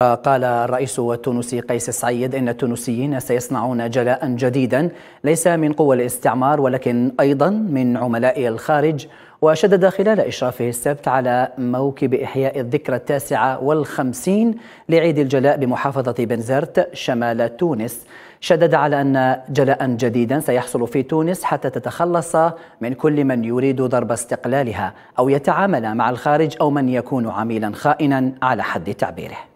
قال الرئيس التونسي قيس سعيد ان التونسيين سيصنعون جلاء جديدا ليس من قوى الاستعمار ولكن ايضا من عملاء الخارج وشدد خلال إشرافه السبت على موكب إحياء الذكرى التاسعة والخمسين لعيد الجلاء بمحافظة بنزرت شمال تونس شدد على أن جلاء جديدا سيحصل في تونس حتى تتخلص من كل من يريد ضرب استقلالها أو يتعامل مع الخارج أو من يكون عميلا خائنا على حد تعبيره